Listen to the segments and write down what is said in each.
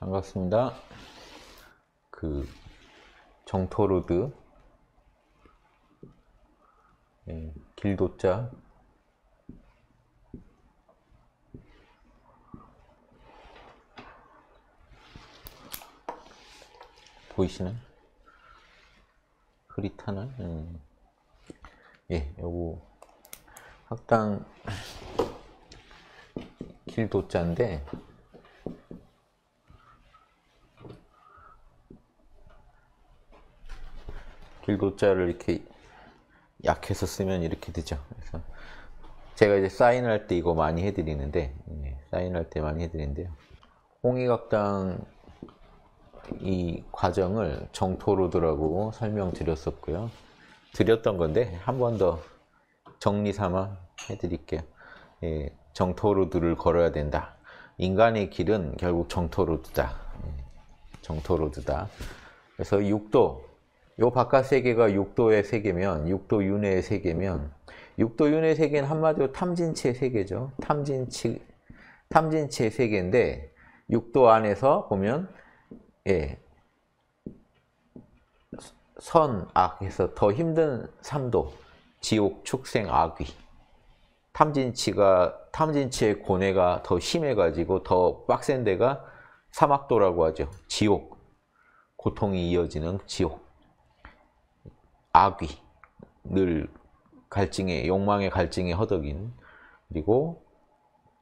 반갑습니다. 그 정토로드 예, 길도자 보이시나요? 흐릿하나? 음. 예, 요거 학당 길도자인데 길도자를 이렇게 약해서 쓰면 이렇게 되죠. 그래서 제가 이제 사인할 때 이거 많이 해드리는데 네, 사인할 때 많이 해드리는데요. 홍의각당 이 과정을 정토로드라고 설명드렸었고요. 드렸던 건데 한 번 더 정리 삼아 해드릴게요. 예, 정토로드를 걸어야 된다. 인간의 길은 결국 정토로드다. 예, 정토로드다. 그래서 육도 요 바깥 세계가 육도의 세계면 육도 윤회의 세계면 육도 윤회 세계는 한마디로 탐진체 세계죠. 탐진치 탐진체 세계인데 육도 안에서 보면 예. 선악에서 더 힘든 삼도 지옥 축생 악귀 탐진치가 탐진치의 고뇌가 더 심해 가지고 더 빡센 데가 사막도라고 하죠. 지옥 고통이 이어지는 지옥 악귀, 늘갈증의 욕망의 갈증의 허덕인, 그리고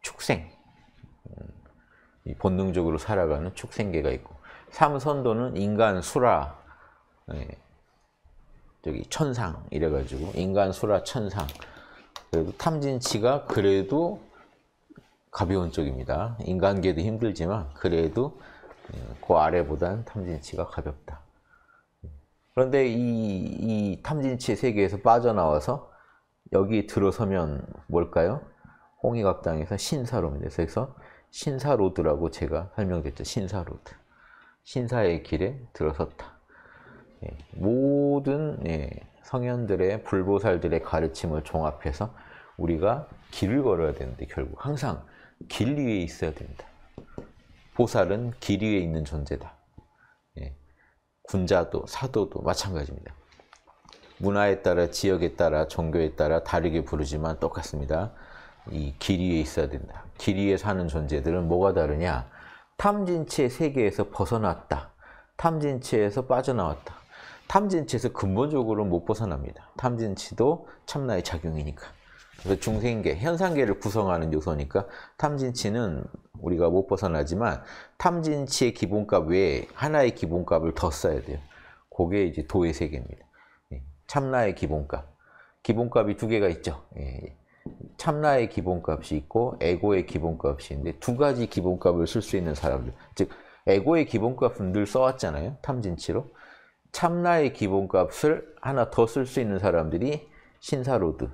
축생, 음, 본능적으로 살아가는 축생계가 있고, 삼선도는 인간, 수라, 예, 저기 천상 이래가지고 인간, 수라, 천상. 그래도 탐진치가 그래도 가벼운 쪽입니다. 인간계도 힘들지만 그래도 예, 그 아래보단 탐진치가 가볍다. 그런데 이, 이 탐진치의 세계에서 빠져나와서 여기 들어서면 뭘까요? 홍익학당에서 신사로입니다. 그래서 신사로드라고 제가 설명드렸죠. 신사로드. 신사의 길에 들어섰다. 예, 모든 예, 성현들의 불보살들의 가르침을 종합해서 우리가 길을 걸어야 되는데 결국 항상 길 위에 있어야 됩니다. 보살은 길 위에 있는 존재다. 군자도 사도도 마찬가지입니다. 문화에 따라 지역에 따라 종교에 따라 다르게 부르지만 똑같습니다. 이길 위에 있어야 된다. 길 위에 사는 존재들은 뭐가 다르냐? 탐진치의 세계에서 벗어났다. 탐진치에서 빠져나왔다. 탐진치에서 근본적으로 못 벗어납니다. 탐진치도 참나의 작용이니까. 그래서 중생계, 현상계를 구성하는 요소니까 탐진치는 우리가 못 벗어나지만 탐진치의 기본값 외에 하나의 기본값을 더 써야 돼요. 그게 이제 도의 세계입니다. 예, 참나의 기본값. 기본값이 두 개가 있죠. 예, 참나의 기본값이 있고 에고의 기본값이 있는데 두 가지 기본값을 쓸 수 있는 사람들. 즉 에고의 기본값은 늘 써왔잖아요. 탐진치로. 참나의 기본값을 하나 더 쓸 수 있는 사람들이 신사로드,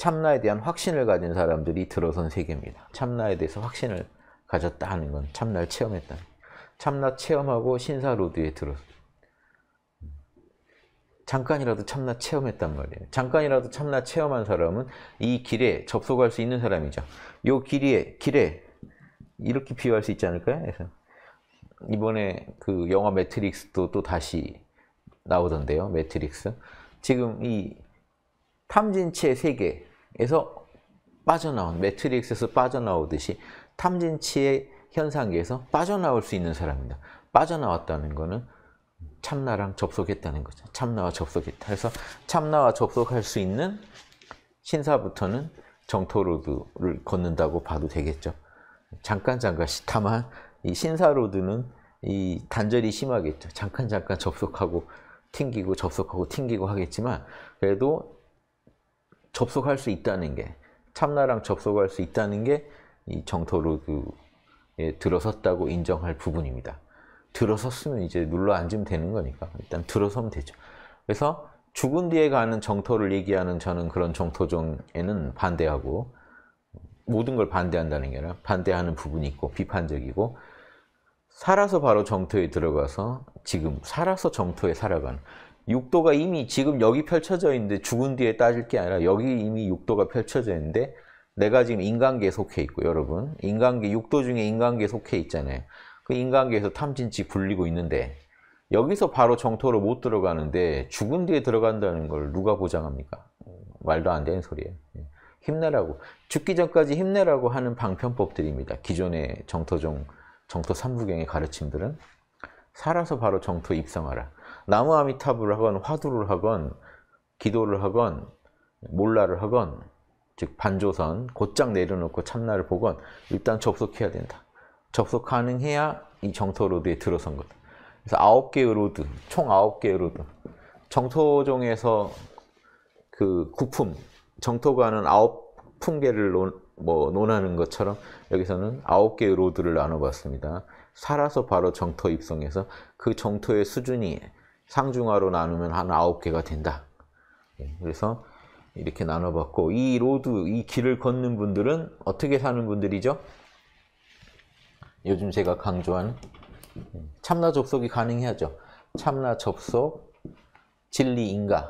참나에 대한 확신을 가진 사람들이 들어선 세계입니다. 참나에 대해서 확신을 가졌다 하는 건 참나를 체험했다. 참나 체험하고 신사로드에 들어서 잠깐이라도 참나 체험했단 말이에요. 잠깐이라도 참나 체험한 사람은 이 길에 접속할 수 있는 사람이죠. 요 길에 길에 이렇게 비유할 수 있지 않을까요? 그래서 이번에 그 영화 매트릭스도 또 다시 나오던데요. 매트릭스. 지금 이 탐진체 세계 그래서 빠져나온 매트릭스에서 빠져나오듯이 탐진치의 현상계에서 빠져나올 수 있는 사람입니다. 빠져나왔다는 거는 참나랑 접속했다는 거죠. 참나와 접속했다. 그래서 참나와 접속할 수 있는 신사부터는 정토로드를 걷는다고 봐도 되겠죠. 잠깐 잠깐씩 다만 이 신사로드는 이 단절이 심하겠죠. 잠깐 잠깐 접속하고 튕기고 접속하고 튕기고 하겠지만 그래도 접속할 수 있다는 게 참나랑 접속할 수 있다는 게 이 정토로 그 예, 들어섰다고 인정할 부분입니다. 들어섰으면 이제 눌러 앉으면 되는 거니까 일단 들어서면 되죠. 그래서 죽은 뒤에 가는 정토를 얘기하는 저는 그런 정토종에는 반대하고 모든 걸 반대한다는 게 아니라 반대하는 부분이 있고 비판적이고 살아서 바로 정토에 들어가서 지금 살아서 정토에 살아가는 육도가 이미 지금 여기 펼쳐져 있는데 죽은 뒤에 따질 게 아니라 여기 이미 육도가 펼쳐져 있는데 내가 지금 인간계에 속해 있고 여러분 인간계 육도 중에 인간계에 속해 있잖아요. 그 인간계에서 탐진치 불리고 있는데 여기서 바로 정토로 못 들어가는데 죽은 뒤에 들어간다는 걸 누가 보장합니까? 말도 안 되는 소리예요. 예. 힘내라고 죽기 전까지 힘내라고 하는 방편법들입니다. 기존의 정토종 정토 삼부경의 가르침들은 살아서 바로 정토 입성하라. 나무 아미타불을 하건 화두를 하건 기도를 하건 몰라를 하건 즉 반조선 곧장 내려놓고 참나를 보건 일단 접속해야 된다. 접속 가능해야 이 정토 로드에 들어선 거 그래서 아홉 개의 로드, 총 아홉 개의 로드. 정토종에서 그 구품, 정토가는 아홉 품계를 논, 뭐 논하는 것처럼 여기서는 아홉 개의 로드를 나눠봤습니다. 살아서 바로 정토 입성해서 그 정토의 수준이 상중하로 나누면 한 아홉 개가 된다. 예, 그래서 이렇게 나눠봤고 이 로드, 이 길을 걷는 분들은 어떻게 사는 분들이죠? 요즘 제가 강조한 예, 참나 접속이 가능해야죠. 참나 접속, 진리 인가,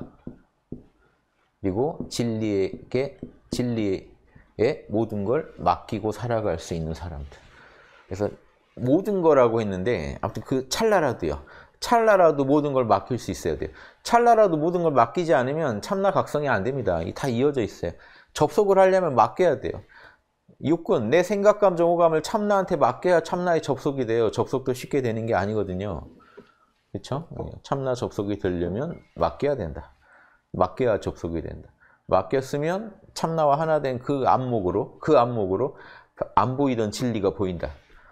그리고 진리에게 진리에 모든 걸 맡기고 살아갈 수 있는 사람들. 그래서 모든 거라고 했는데 아무튼 그 찰나라도요. 찰나라도 모든 걸 맡길 수 있어야 돼요. 찰나라도 모든 걸 맡기지 않으면 참나 각성이 안 됩니다. 다 이어져 있어요. 접속을 하려면 맡겨야 돼요. 육군, 내 생각, 감정, 오감을 참나한테 맡겨야 참나의 접속이 돼요. 접속도 쉽게 되는 게 아니거든요. 그렇죠? 참나 접속이 되려면 맡겨야 된다. 맡겨야 접속이 된다. 맡겼으면 참나와 하나 된 그 안목으로, 그 안목으로 안 보이던 진리가 보인다.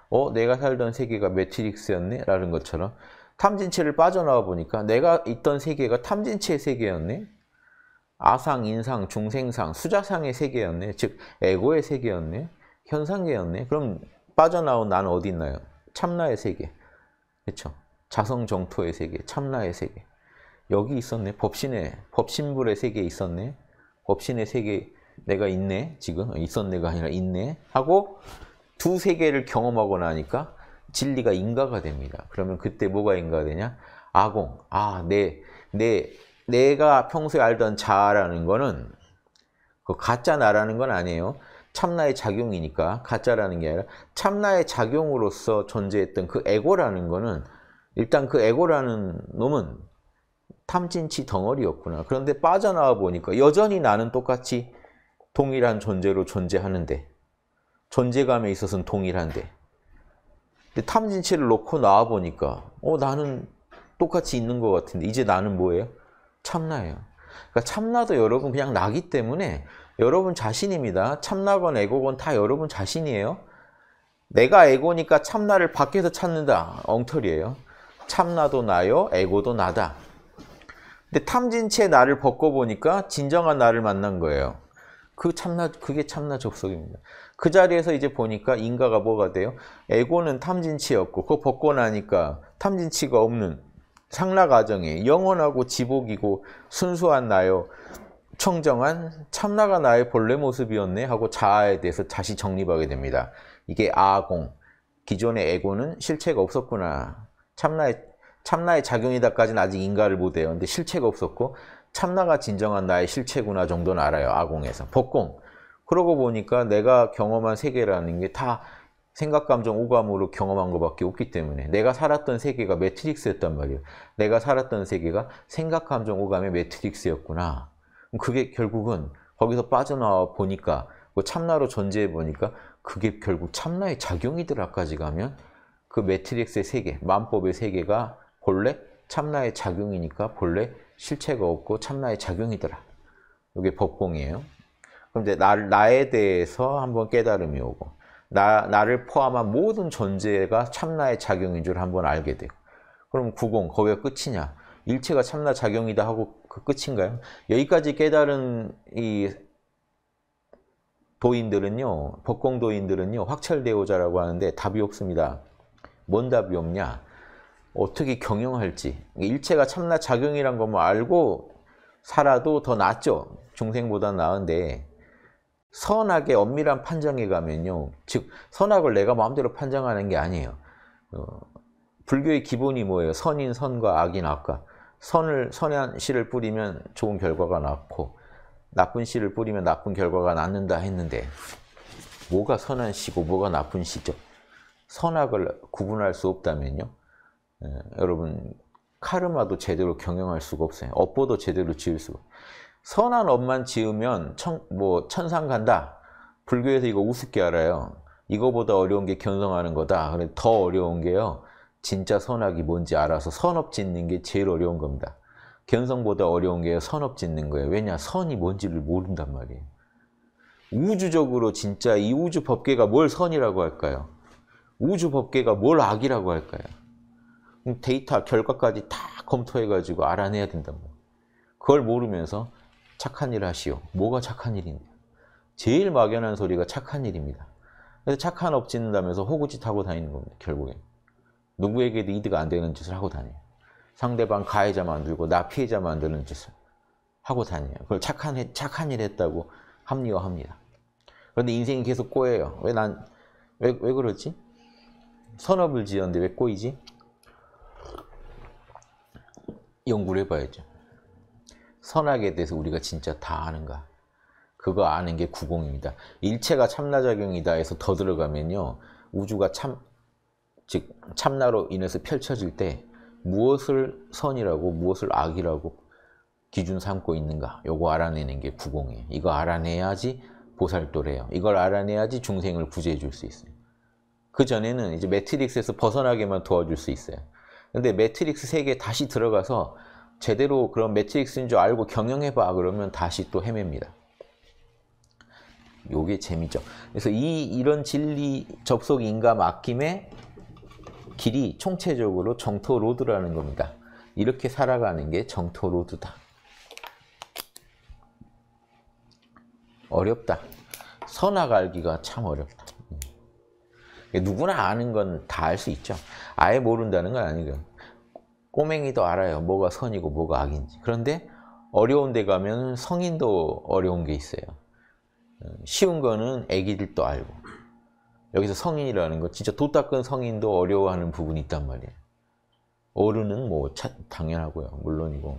어, 내가 살던 세계가 매트릭스였네? 라는 것처럼 탐진체를 빠져나와 보니까 내가 있던 세계가 탐진체의 세계였네. 아상, 인상, 중생상, 수자상의 세계였네. 즉, 에고의 세계였네. 현상계였네. 그럼 빠져나온 나는 어디 있나요? 참나의 세계. 그렇죠? 자성정토의 세계, 참나의 세계. 여기 있었네. 법신의, 법신불의 세계에 있었네. 법신의 세계 내가 있네. 지금 어, 있었네가 아니라 있네. 하고 두 세계를 경험하고 나니까 진리가 인가가 됩니다. 그러면 그때 뭐가 인가가 되냐? 아공, 아, 내, 내, 내가 평소에 알던 자라는 거는 그 가짜 나라는 건 아니에요. 참나의 작용이니까 가짜라는 게 아니라 참나의 작용으로서 존재했던 그 에고라는 거는 일단 그 에고라는 놈은 탐진치 덩어리였구나. 그런데 빠져나와 보니까 여전히 나는 똑같이 동일한 존재로 존재하는데 존재감에 있어서는 동일한데 탐진체를 놓고 나와 보니까 어 나는 똑같이 있는 것 같은데 이제 나는 뭐예요? 참나예요. 그러니까 참나도 여러분 그냥 나기 때문에 여러분 자신입니다. 참나건 에고건 다 여러분 자신이에요. 내가 에고니까 참나를 밖에서 찾는다. 엉터리예요. 참나도 나요, 에고도 나다. 근데 탐진체 나를 벗고 보니까 진정한 나를 만난 거예요. 그 참나 그게 참나 접속입니다. 그 자리에서 이제 보니까 인가가 뭐가 돼요? 에고는 탐진치였고 그거 벗고 나니까 탐진치가 없는 상라 가정에 영원하고 지복이고 순수한 나요. 청정한 참나가 나의 본래 모습이었네 하고 자아에 대해서 다시 정립하게 됩니다. 이게 아공. 기존의 에고는 실체가 없었구나. 참나의 참나의 작용이다까지는 아직 인가를 못해요. 근데 실체가 없었고 참나가 진정한 나의 실체구나 정도는 알아요. 아공에서. 복공. 그러고 보니까 내가 경험한 세계라는 게 다 생각, 감정, 오감으로 경험한 것밖에 없기 때문에 내가 살았던 세계가 매트릭스였단 말이에요. 내가 살았던 세계가 생각, 감정, 오감의 매트릭스였구나. 그게 결국은 거기서 빠져나와 보니까 뭐 참나로 존재해 보니까 그게 결국 참나의 작용이더라까지 가면 그 매트릭스의 세계, 만법의 세계가 본래 참나의 작용이니까 본래 실체가 없고 참나의 작용이더라. 이게 법공이에요. 그런데 나, 나에 대해서 한번 깨달음이 오고 나, 나를 포함한 모든 존재가 참나의 작용인 줄 한번 알게 되고 그럼 구공, 거기가 끝이냐? 일체가 참나 작용이다 하고 그 끝인가요? 여기까지 깨달은 이 도인들은요, 법공도인들은요, 확철대오자라고 하는데 답이 없습니다. 뭔 답이 없냐? 어떻게 경영할지 일체가 참나 작용이란 것만 뭐 알고 살아도 더 낫죠. 중생보다 나은데 선악의 엄밀한 판정에 가면요. 즉 선악을 내가 마음대로 판정하는 게 아니에요. 어, 불교의 기본이 뭐예요? 선인 선과 악인 악과 선을 선한 씨를 뿌리면 좋은 결과가 낳고 나쁜 씨를 뿌리면 나쁜 결과가 낳는다 했는데 뭐가 선한 씨고 뭐가 나쁜 씨죠? 선악을 구분할 수 없다면요. 예, 여러분 카르마도 제대로 경영할 수가 없어요. 업보도 제대로 지을 수가 없어요. 선한 업만 지으면 청, 뭐 천상 간다. 불교에서 이거 우습게 알아요. 이거보다 어려운 게 견성하는 거다. 그런데 더 어려운 게요. 진짜 선악이 뭔지 알아서 선업 짓는 게 제일 어려운 겁니다. 견성보다 어려운 게 선업 짓는 거예요. 왜냐? 선이 뭔지를 모른단 말이에요. 우주적으로 진짜 이 우주 법계가 뭘 선이라고 할까요? 우주 법계가 뭘 악이라고 할까요? 데이터 결과까지 다 검토해가지고 알아내야 된다고. 그걸 모르면서 착한 일 하시오. 뭐가 착한 일이냐. 제일 막연한 소리가 착한 일입니다. 그래서 착한 업 짓는다면서 호구짓 하고 다니는 겁니다. 결국에 누구에게도 이득 안 되는 짓을 하고 다녀요. 상대방 가해자 만들고 나 피해자 만드는 짓을 하고 다녀요. 그걸 착한, 착한 일 했다고 합리화합니다. 그런데 인생이 계속 꼬여요. 왜 난, 왜, 왜 그러지? 선업을 지었는데 왜 꼬이지? 연구를 해봐야죠. 선악에 대해서 우리가 진짜 다 아는가? 그거 아는 게 구공입니다. 일체가 참나작용이다 해서 더 들어가면요. 우주가 참, 즉, 참나로 인해서 펼쳐질 때 무엇을 선이라고 무엇을 악이라고 기준 삼고 있는가? 요거 알아내는 게 구공이에요. 이거 알아내야지 보살도래요. 이걸 알아내야지 중생을 구제해 줄 수 있어요. 그 전에는 이제 매트릭스에서 벗어나게만 도와줄 수 있어요. 근데 매트릭스 세계에 다시 들어가서 제대로 그런 매트릭스인 줄 알고 경영해봐 그러면 다시 또 헤맵니다. 요게 재미죠. 그래서 이 이런 진리 접속 인감 아낌의 길이 총체적으로 정토 로드라는 겁니다. 이렇게 살아가는 게 정토 로드다. 어렵다. 선악 알기가 참 어렵다. 누구나 아는 건 다 알 수 있죠. 아예 모른다는 건 아니고 꼬맹이도 알아요. 뭐가 선이고 뭐가 악인지. 그런데 어려운 데 가면 성인도 어려운 게 있어요. 쉬운 거는 애기들도 알고 여기서 성인이라는 거 진짜 도 닦은 성인도 어려워하는 부분이 있단 말이에요. 어른은 뭐 차, 당연하고요. 물론이고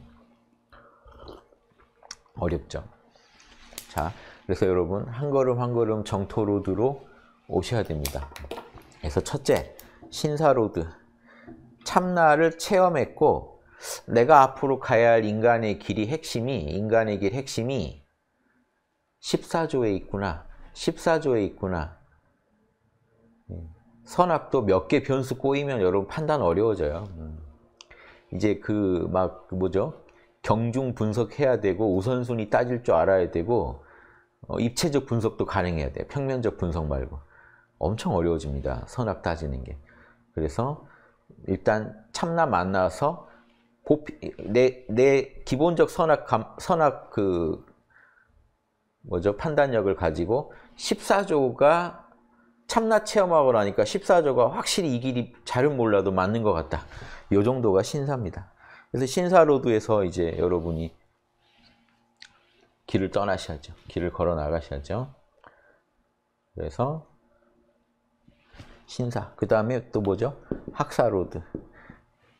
어렵죠. 자, 그래서 여러분 한 걸음 한 걸음 정토로드로 오셔야 됩니다. 그래서 첫째, 신사로드. 참나를 체험했고, 내가 앞으로 가야 할 인간의 길이 핵심이, 인간의 길 핵심이 14조에 있구나. 14조에 있구나. 예, 선악도 몇 개 변수 꼬이면 여러분 판단 어려워져요. 음. 이제 그막 그 뭐죠? 경중 분석해야 되고 우선순위 따질 줄 알아야 되고 어, 입체적 분석도 가능해야 돼요. 평면적 분석 말고. 엄청 어려워집니다. 선악 따지는 게. 그래서 일단 참나 만나서 내, 내 기본적 선악, 감, 선악 그, 뭐죠, 판단력을 가지고 14조가 참나 체험하고 나니까 14조가 확실히 이 길이 잘은 몰라도 맞는 것 같다. 요 정도가 신사입니다. 그래서 신사로드에서 이제 여러분이 길을 떠나셔야죠. 길을 걸어 나가셔야죠. 그래서 신사. 그 다음에 또 뭐죠? 학사로드.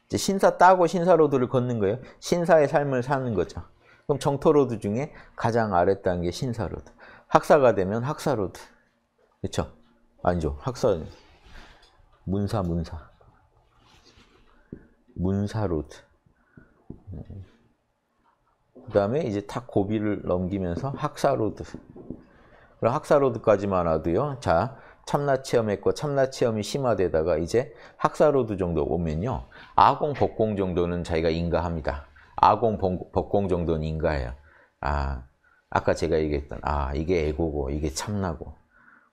이제 신사 따고 신사로드를 걷는 거예요. 신사의 삶을 사는 거죠. 그럼 정토로드 중에 가장 아랫단계 신사로드. 학사가 되면 학사로드. 그렇죠? 아니죠. 학사 문사 문사 문사로드. 그 다음에 이제 탁 고비를 넘기면서 학사로드. 그럼 학사로드까지만 와도요. 자, 참나 체험했고 참나 체험이 심화되다가 이제 학사로드 정도 오면요. 아공, 법공 정도는 자기가 인가합니다. 아공, 법공 정도는 인가해요. 아, 아까 제가 얘기했던 아, 이게 에고고 이게 참나고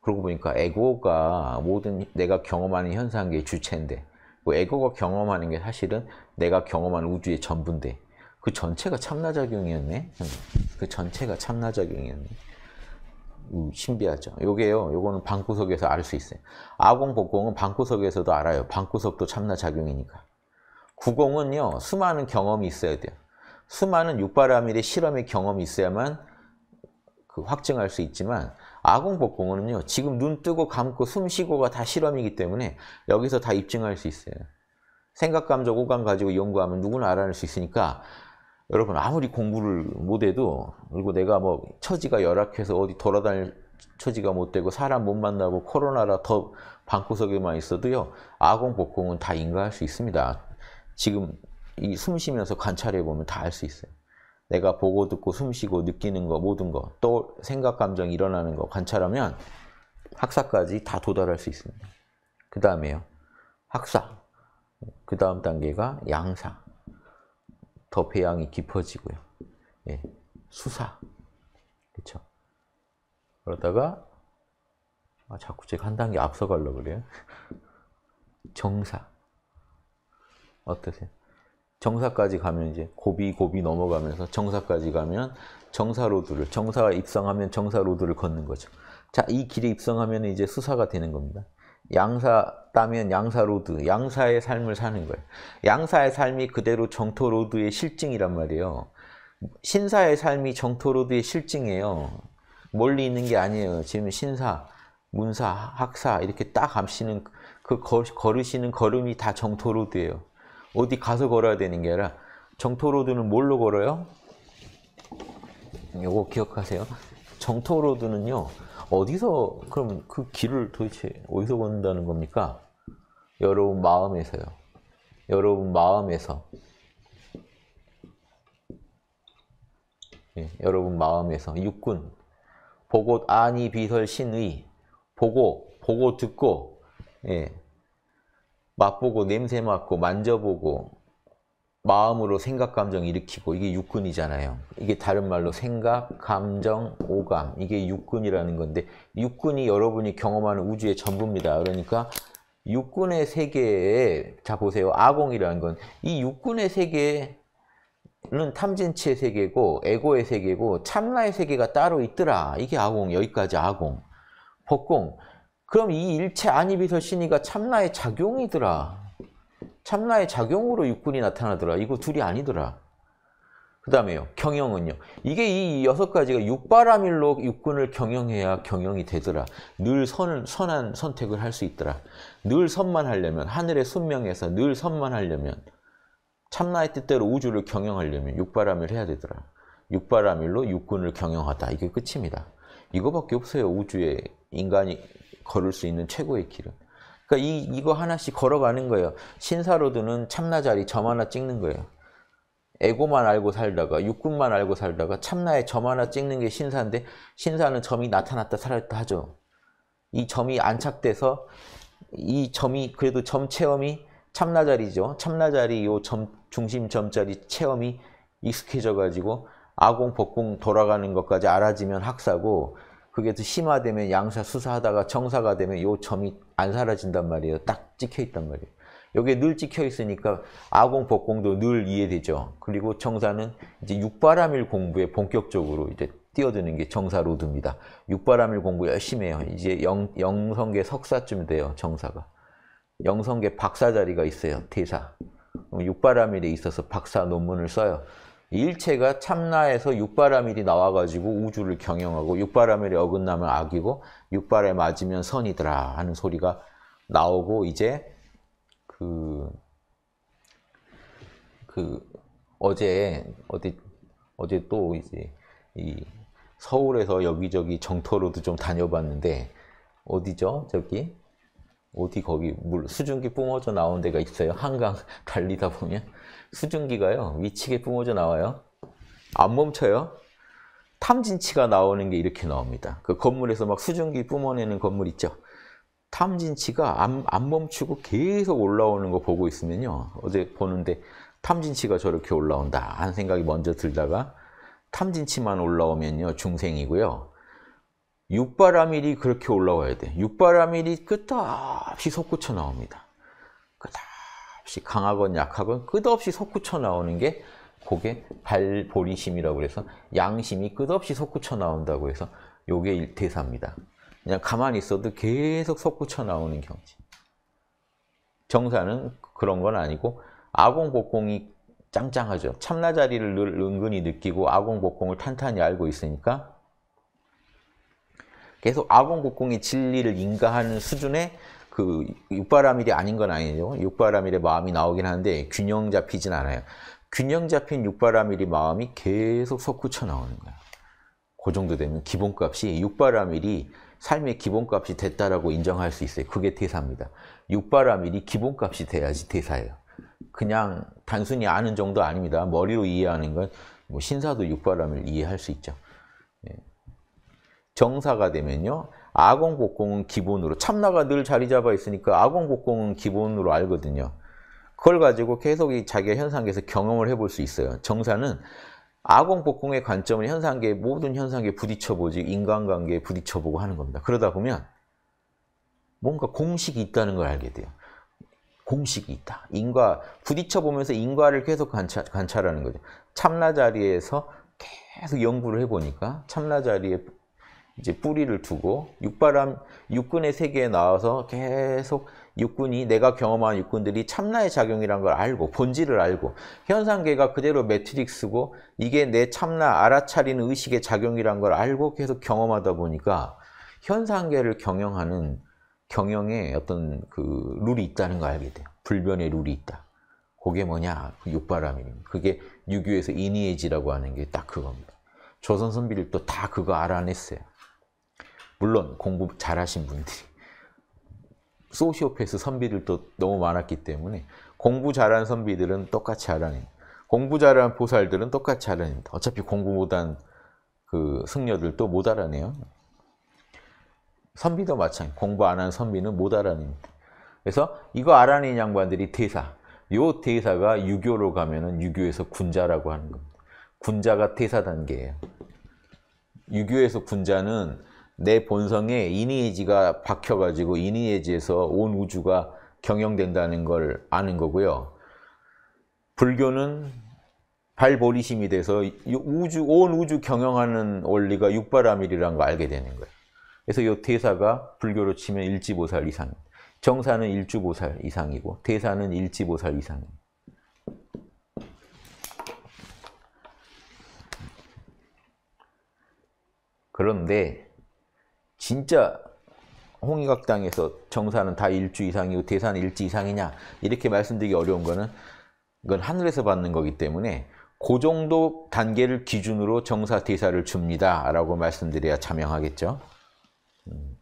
그러고 보니까 에고가 모든 내가 경험하는 현상계의 주체인데 에고가 뭐 경험하는 게 사실은 내가 경험하 우주의 전부인데 그 전체가 참나작용이었네. 그 전체가 참나작용이었네. 음, 신비하죠. 요게요, 요거는 방구석에서 알 수 있어요. 아공, 복공은 방구석에서도 알아요. 방구석도 참나 작용이니까. 구공은요, 수많은 경험이 있어야 돼요. 수많은 육바라밀의 실험의 경험이 있어야만 그 확증할 수 있지만 아공, 복공은요, 지금 눈 뜨고 감고 숨 쉬고가 다 실험이기 때문에 여기서 다 입증할 수 있어요. 생각, 감정, 오감 가지고 연구하면 누구나 알아낼 수 있으니까 여러분 아무리 공부를 못해도 그리고 내가 뭐 처지가 열악해서 어디 돌아다닐 처지가 못 되고 사람 못 만나고 코로나라 더 방구석에만 있어도요 아공 복공은 다 인가할 수 있습니다. 지금 이 숨 쉬면서 관찰해 보면 다 알 수 있어요. 내가 보고 듣고 숨쉬고 느끼는 거 모든 거 또 생각 감정 일어나는 거 관찰하면 학사까지 다 도달할 수 있습니다. 그 다음에요 학사 그 다음 단계가 양사 더 배양이 깊어지고요. 예, 수사. 그렇죠? 그러다가 아, 자꾸 제가 한 단계 앞서가려 그래요. 정사. 어떠세요? 정사까지 가면 이제 고비 고비 넘어가면서 정사까지 가면 정사 로드를 정사 입성하면 정사 로드를 걷는 거죠. 자, 이 길에 입성하면 이제 수사가 되는 겁니다. 양사 따면 양사로드, 양사의 삶을 사는 거예요. 양사의 삶이 그대로 정토로드의 실증이란 말이에요. 신사의 삶이 정토로드의 실증이에요. 멀리 있는 게 아니에요. 지금 신사, 문사, 학사 이렇게 딱 감시는 그 걸으시는 걸음이 다 정토로드예요. 어디 가서 걸어야 되는 게 아니라 정토로드는 뭘로 걸어요? 요거 기억하세요. 정토로드는요. 어디서 그럼 그 길을 도대체 어디서 본다는 겁니까? 여러분 마음에서요. 여러분 마음에서. 예, 여러분 마음에서 육군 보고 아니 비설 신의 보고 보고 듣고 예, 맛보고 냄새 맡고 만져보고 마음으로 생각, 감정 일으키고 이게 육근이잖아요. 이게 다른 말로 생각, 감정, 오감 이게 육근이라는 건데 육근이 여러분이 경험하는 우주의 전부입니다. 그러니까 육근의 세계에 자 보세요. 아공이라는 건 이 육근의 세계는 탐진치의 세계고 에고의 세계고 참나의 세계가 따로 있더라. 이게 아공 여기까지 아공. 법공 그럼 이 일체 안입에서 신이가 참나의 작용이더라. 참나의 작용으로 육군이 나타나더라. 이거 둘이 아니더라. 그 다음에요. 경영은요. 이게 이 여섯 가지가 육바라밀로 육군을 경영해야 경영이 되더라. 늘선 선한 선택을 할 수 있더라. 늘 선만 하려면, 하늘의 순명에서 늘 선만 하려면, 참나의 뜻대로 우주를 경영하려면 육바라밀 해야 되더라. 육바라밀로 육군을 경영하다. 이게 끝입니다. 이거밖에 없어요. 우주에 인간이 걸을 수 있는 최고의 길은. 그러니까 이, 이거 하나씩 걸어가는 거예요. 신사로드는 참나자리 점 하나 찍는 거예요. 에고만 알고 살다가 육군만 알고 살다가 참나에 점 하나 찍는 게 신사인데 신사는 점이 나타났다 사라졌다 하죠. 이 점이 안착돼서 이 점이 그래도 점 체험이 참나자리죠. 참나자리 요점 중심 점자리 체험이 익숙해져 가지고 아공 복공 돌아가는 것까지 알아지면 학사고 그게 또 심화되면 양사 수사하다가 정사가 되면 요 점이 안 사라진단 말이에요. 딱 찍혀 있단 말이에요. 여기에 늘 찍혀 있으니까 아공 복공도늘 이해되죠. 그리고 정사는 이제 육바람일 공부에 본격적으로 이제 뛰어드는 게 정사 로드입니다. 육바람일 공부 열심히 해요. 이제 영, 영성계 석사쯤 돼요. 정사가. 영성계 박사 자리가 있어요. 대사. 육바람일에 있어서 박사 논문을 써요. 일체가 참나에서 육바라밀이 나와가지고 우주를 경영하고 육바라밀이 어긋나면 악이고 육발에 맞으면 선이더라 하는 소리가 나오고 이제 그, 그 어제 어디 어제 또 이제 이 서울에서 여기저기 정토로도 좀 다녀봤는데 어디죠 저기 어디 거기 물 수증기 뿜어져 나온 데가 있어요 한강 달리다 보면 수증기가요 위치게 뿜어져 나와요. 안 멈춰요. 탐진치가 나오는 게 이렇게 나옵니다. 그 건물에서 막 수증기 뿜어내는 건물 있죠. 탐진치가 안, 안 멈추고 계속 올라오는 거 보고 있으면요. 어제 보는데 탐진치가 저렇게 올라온다 하는 생각이 먼저 들다가 탐진치만 올라오면요. 중생이고요. 육바라밀이 그렇게 올라와야 돼. 육바라밀이 끝없이 솟구쳐 나옵니다. 끝없이 혹시 강하건 약하건 끝없이 솟구쳐 나오는 게 그게 발보리심이라고 해서 양심이 끝없이 솟구쳐 나온다고 해서 요게 일태사입니다. 그냥 가만히 있어도 계속 솟구쳐 나오는 경지. 정사는 그런 건 아니고 아공복공이 짱짱하죠. 참나자리를 늘 은근히 느끼고 아공복공을 탄탄히 알고 있으니까 계속 아공복공이 진리를 인가하는 수준의 그 육바라밀이 아닌 건 아니죠. 육바라밀의 마음이 나오긴 하는데 균형 잡히진 않아요. 균형 잡힌 육바라밀이 마음이 계속 솟구쳐 나오는 거야. 그 정도 되면 기본값이 육바라밀이 삶의 기본값이 됐다라고 인정할 수 있어요. 그게 대사입니다. 육바라밀이 기본값이 돼야지 대사예요. 그냥 단순히 아는 정도 아닙니다. 머리로 이해하는 건 뭐 신사도 육바라밀 이해할 수 있죠. 예. 정사가 되면요. 아공복공은 기본으로 참나가 늘 자리 잡아 있으니까 아공복공은 기본으로 알거든요. 그걸 가지고 계속 이 자기가 현상계에서 경험을 해볼 수 있어요. 정사는 아공복공의 관점은 현상계 모든 현상계에 부딪혀보지 인간관계에 부딪혀보고 하는 겁니다. 그러다 보면 뭔가 공식이 있다는 걸 알게 돼요. 공식이 있다. 인과 부딪혀보면서 인과를 계속 관찰, 관찰하는 거죠. 참나 자리에서 계속 연구를 해보니까 참나 자리에 이제 뿌리를 두고 육바람 육군의 세계에 나와서 계속 육군이 내가 경험한 육군들이 참나의 작용이란 걸 알고 본질을 알고 현상계가 그대로 매트릭스고 이게 내 참나 알아차리는 의식의 작용이란 걸 알고 계속 경험하다 보니까 현상계를 경영하는 경영에 어떤 그 룰이 있다는 걸 알게 돼요. 불변의 룰이 있다. 그게 뭐냐? 그 육바람이니 그게 유교에서 이니에지라고 하는 게 딱 그겁니다. 조선 선비들도 다 그거 알아냈어요. 물론 공부 잘하신 분들이 소시오패스 선비들도 너무 많았기 때문에 공부 잘한 선비들은 똑같이 하라니 공부 잘한 보살들은 똑같이 하라는 어차피 공부 못한 그 승려들도 못 알아내요. 선비도 마찬가지. 공부 안 한 선비는 못 알아냅니다. 그래서 이거 알아낸 양반들이 대사. 요 대사가 유교로 가면은 유교에서 군자라고 하는 겁니다. 군자가 대사 단계예요. 유교에서 군자는 내 본성에 이니에지가 박혀가지고 이니에지에서 온 우주가 경영된다는 걸 아는 거고요. 불교는 발보리심이 돼서 우주, 온 우주 경영하는 원리가 육바라밀이라는 걸 알게 되는 거예요. 그래서 이 대사가 불교로 치면 일지보살 이상, 정사는 일주보살 이상이고 대사는 일지보살 이상입니다. 그런데 진짜 홍익학당에서 정사는 다 일주 이상이고 대사는 일주 이상이냐 이렇게 말씀드리기 어려운 거는 이건 하늘에서 받는 거기 때문에 그 정도 단계를 기준으로 정사 대사를 줍니다 라고 말씀드려야 자명하겠죠 음.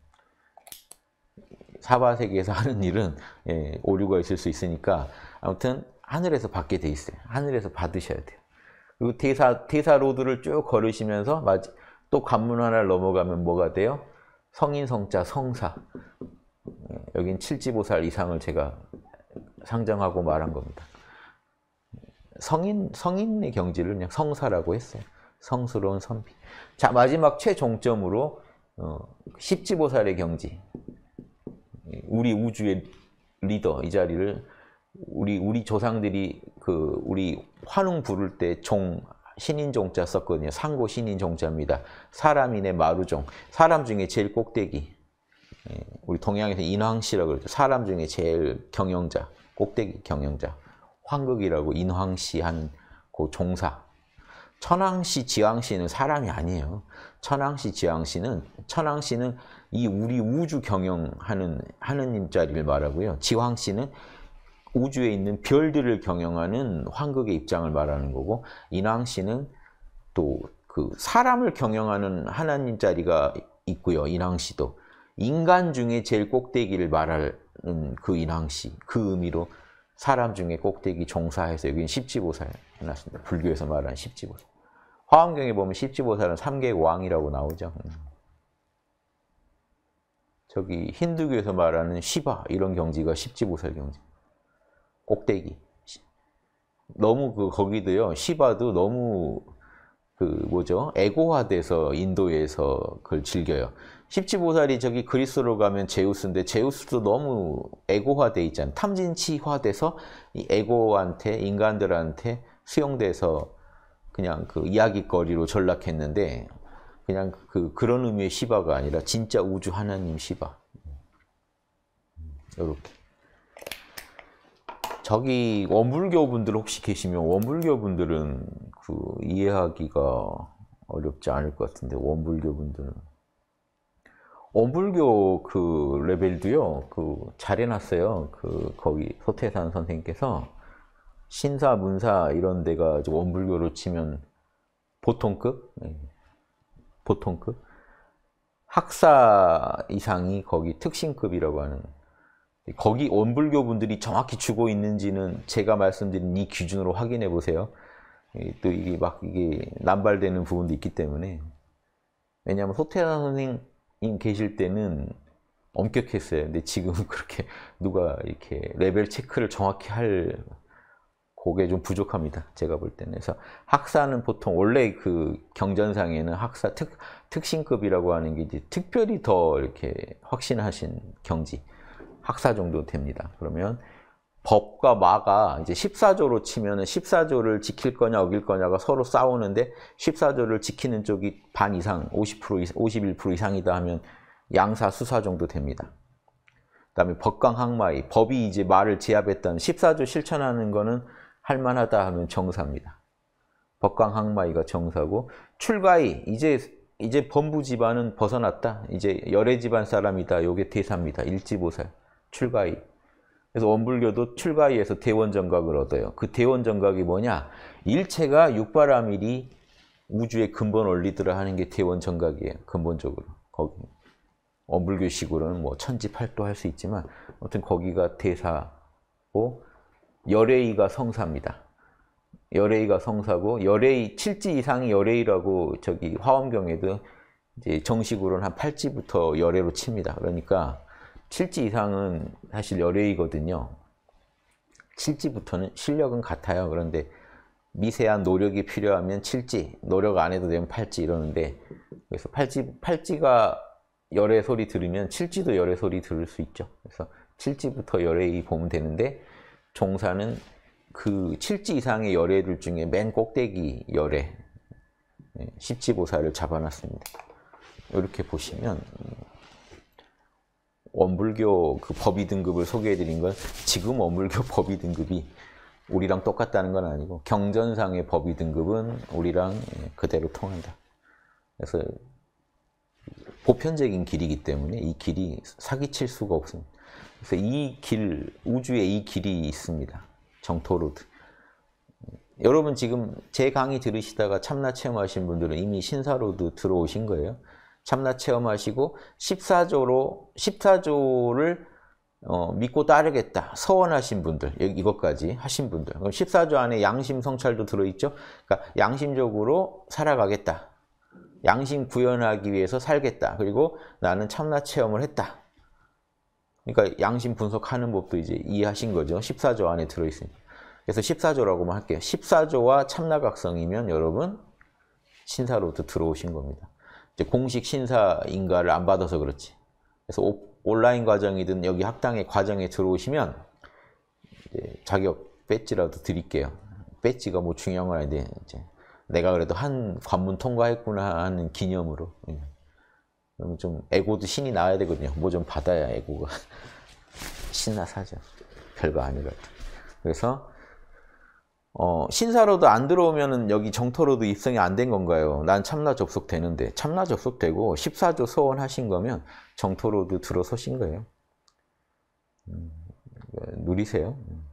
사바세계에서 하는 일은 예, 오류가 있을 수 있으니까 아무튼 하늘에서 받게 돼 있어요 하늘에서 받으셔야 돼요 그리고 대사, 대사 로드를 쭉 걸으시면서 또 관문 하나를 넘어가면 뭐가 돼요? 성인 성자 성사 예, 여긴 칠지보살 이상을 제가 상정하고 말한 겁니다. 성인 성인의 경지를 그냥 성사라고 했어요. 성스러운 선비. 자 마지막 최종점으로 어, 십지보살의 경지. 우리 우주의 리더 이 자리를 우리 우리 조상들이 그 우리 환웅 부를 때종 신인종자 썼거든요. 상고 신인종자입니다. 사람인의 마루종. 사람 중에 제일 꼭대기. 예, 우리 동양에서 인황씨라고 그러죠. 사람 중에 제일 경영자, 꼭대기 경영자. 황극이라고 인황씨 한그 종사. 천황씨, 지황씨는 사람이 아니에요. 천황씨, 지황씨는 천황씨는 이 우리 우주 경영하는 하느님 자리를 말하고요. 지황씨는 우주에 있는 별들을 경영하는 황극의 입장을 말하는 거고 인왕 씨는 또 그 사람을 경영하는 하나님 자리가 있고요. 인왕 씨도 인간 중에 제일 꼭대기를 말하는 그 인왕 씨, 그 의미로 사람 중에 꼭대기 종사해서 여기는 십지보살 해놨습니다. 불교에서 말하는 십지보살 화엄경에 보면 십지보살은 삼계의 왕이라고 나오죠. 음. 저기 힌두교에서 말하는 시바 이런 경지가 십지보살 경지. 꼭대기. 너무 그 거기도요. 시바도 너무 그 뭐죠? 에고화돼서 인도에서 그걸 즐겨요. 십지보살이 저기 그리스로 가면 제우스인데 제우스도 너무 에고화돼 있잖아요. 탐진치화돼서 이 에고한테 인간들한테 수용돼서 그냥 그 이야기거리로 전락했는데 그냥 그 그런 의미의 시바가 아니라 진짜 우주 하나님 시바. 이렇게. 음. 저기 원불교 분들 혹시 계시면 원불교 분들은 그 이해하기가 어렵지 않을 것 같은데 원불교 분들은 원불교 그 레벨도요 그 잘해놨어요 그 거기 소태산 선생님께서 신사 문사 이런 데가 원불교로 치면 보통급 네. 보통급 학사 이상이 거기 특신급이라고 하는 거기 원불교 분들이 정확히 주고 있는지는 제가 말씀드린 이 기준으로 확인해 보세요. 또 이게 막 이게 난발되는 부분도 있기 때문에 왜냐하면 소태라 선생님 계실 때는 엄격했어요. 근데 지금은 그렇게 누가 이렇게 레벨 체크를 정확히 할 그게 좀 부족합니다. 제가 볼 때는. 그래서 학사는 보통 원래 그 경전상에는 학사 특, 특신급이라고 하는 게 이제 특별히 더 이렇게 확신하신 경지. 학사 정도 됩니다. 그러면 법과 마가 이제 14조로 치면 14조를 지킬 거냐 어길 거냐가 서로 싸우는데 14조를 지키는 쪽이 반 이상, 50% 51% 이상이다 하면 양사 수사 정도 됩니다. 그다음에 법강 항마의 법이 이제 말을 제압했던 14조 실천하는 거는 할 만하다 하면 정사입니다. 법강 항마이가 정사고 출가이 이제 이제 범부 집안은 벗어났다. 이제 열애 집안 사람이다. 요게 대사입니다. 일지보살. 출가이 그래서 원불교도 출가위에서 대원정각을 얻어요. 그 대원정각이 뭐냐? 일체가 육바라밀이 우주의 근본 원리들을 하는 게 대원정각이에요. 근본적으로. 거기. 원불교식으로는 뭐 천지팔도 할 수 있지만 아무튼 거기가 대사고 열애이가 성사입니다. 열애이가 성사고 열애이 7지 이상이 열애이라고 저기 화엄경에도 이제 정식으로는 한 8지부터 열애로 칩니다. 그러니까 7지 이상은 사실 열애이거든요. 7지부터는 실력은 같아요. 그런데 미세한 노력이 필요하면 7지, 노력 안 해도 되면 8지 이러는데 그래서 8지, 8지가 열애 소리 들으면 7지도 열애 소리 들을 수 있죠. 그래서 7지부터 열애이 보면 되는데 종사는 그 7지 이상의 열애들 중에 맨 꼭대기 열애 0지보사를 잡아놨습니다. 이렇게 보시면 음, 원불교 그 법위 등급을 소개해드린 건 지금 원불교 법위 등급이 우리랑 똑같다는 건 아니고 경전상의 법위 등급은 우리랑 예, 그대로 통한다. 그래서 보편적인 길이기 때문에 이 길이 사기칠 수가 없습니다. 그래서 이 길, 우주에 이 길이 있습니다. 정토로드. 여러분 지금 제 강의 들으시다가 참나 체험하신 분들은 이미 신사로드 들어오신 거예요. 참나 체험하시고 14조로 14조를 어, 믿고 따르겠다 서원하신 분들 이것까지 하신 분들 그럼 14조 안에 양심 성찰도 들어있죠 그러니까 양심적으로 살아가겠다 양심 구현하기 위해서 살겠다 그리고 나는 참나 체험을 했다 그러니까 양심 분석하는 법도 이제 이해하신 거죠 14조 안에 들어있습니다 그래서 14조라고만 할게요 14조와 참나각성이면 여러분 신사로부 들어오신 겁니다 공식 신사인가를 안 받아서 그렇지. 그래서 오, 온라인 과정이든 여기 학당의 과정에 들어오시면 자격 배지라도 드릴게요. 배지가 뭐 중요한 건 아닌데 이제 내가 그래도 한 관문 통과했구나 하는 기념으로. 예. 그럼 좀 에고도 신이 나야 되거든요. 뭐 좀 받아야 에고가 신나 사죠. 별거 아니거든. 그래서 어, 신사로도 안 들어오면은 여기 정토로도 입성이 안 된 건가요? 난 참나 접속되는데 참나 접속되고 14조 소원하신 거면 정토로도 들어서신 거예요. 음, 누리세요. 음.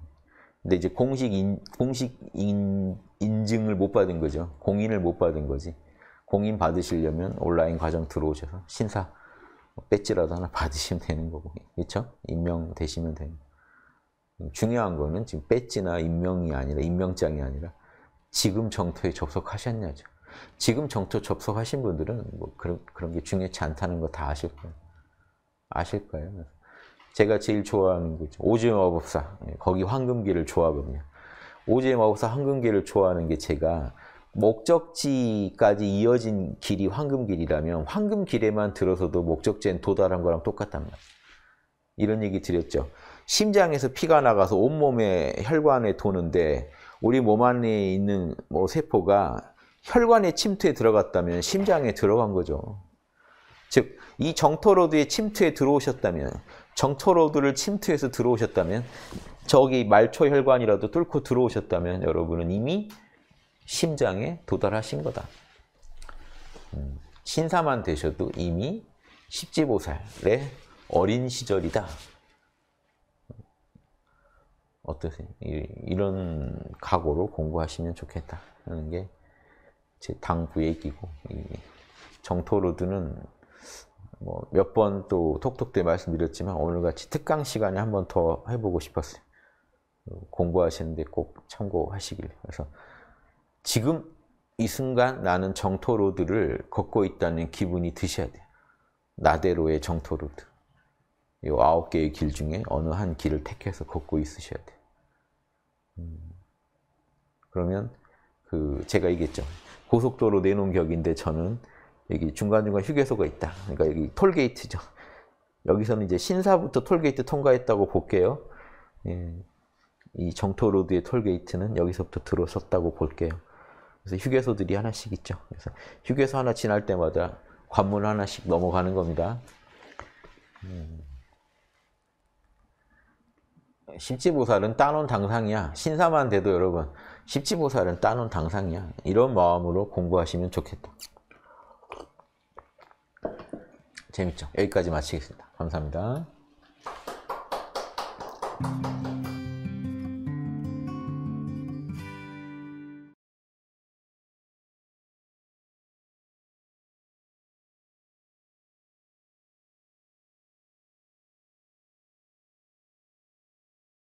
근데 이제 공식 인, 공식 인, 인증을 못 받은 거죠. 공인을 못 받은 거지. 공인 받으시려면 온라인 과정 들어오셔서 신사 배지라도 하나 받으시면 되는 거고, 그렇죠? 임명되시면 되는 중요한 거는 지금 배지나 임명이 아니라 임명장이 아니라 지금 정토에 접속하셨냐죠. 지금 정토 접속하신 분들은 뭐 그런 그런 게 중요치 않다는 거 다 아실 거예요. 아실 거예요. 제가 제일 좋아하는 거죠. 오즈의 마법사 예, 거기 황금기를 좋아하거든요. 오즈의 마법사 황금기를 좋아하는 게 제가 목적지까지 이어진 길이 황금길이라면 황금길에만 들어서도 목적지엔 도달한 거랑 똑같단 말이에요. 이런 얘기 드렸죠. 심장에서 피가 나가서 온몸에 혈관에 도는데 우리 몸 안에 있는 뭐 세포가 혈관에침투해 들어갔다면 심장에 들어간 거죠. 즉, 이 정토로드의 침투에 들어오셨다면, 정토로드를 침투해서 들어오셨다면, 저기 말초혈관이라도 뚫고 들어오셨다면 여러분은 이미 심장에 도달하신 거다. 음, 신사만 되셔도 이미 17보살의 어린 시절이다. 어떠세요? 이런 각오로 공부하시면 좋겠다 하는 게 제 당부의 얘기고 정토로드는 뭐몇번 또 톡톡 때 말씀드렸지만 오늘같이 특강 시간에 한 번 더 해보고 싶었어요. 공부하시는데 꼭 참고하시길. 그래서 지금 이 순간 나는 정토로드를 걷고 있다는 기분이 드셔야 돼요. 나대로의 정토로드. 이 아홉 개의 길 중에 어느 한 길을 택해서 걷고 있으셔야 돼요. 그러면 그 제가 얘기했죠. 고속도로 내놓은 격인데 저는 여기 중간중간 휴게소가 있다. 그러니까 여기 톨게이트죠. 여기서는 이제 신사부터 톨게이트 통과했다고 볼게요. 예, 이 정토로드의 톨게이트는 여기서부터 들어섰다고 볼게요. 그래서 휴게소들이 하나씩 있죠. 그래서 휴게소 하나 지날 때마다 관문 하나씩 넘어가는 겁니다. 음. 십지보살은 따놓은 당상이야. 신사만 돼도 여러분 십지보살은 따놓은 당상이야. 이런 마음으로 공부하시면 좋겠다. 재밌죠? 여기까지 마치겠습니다. 감사합니다.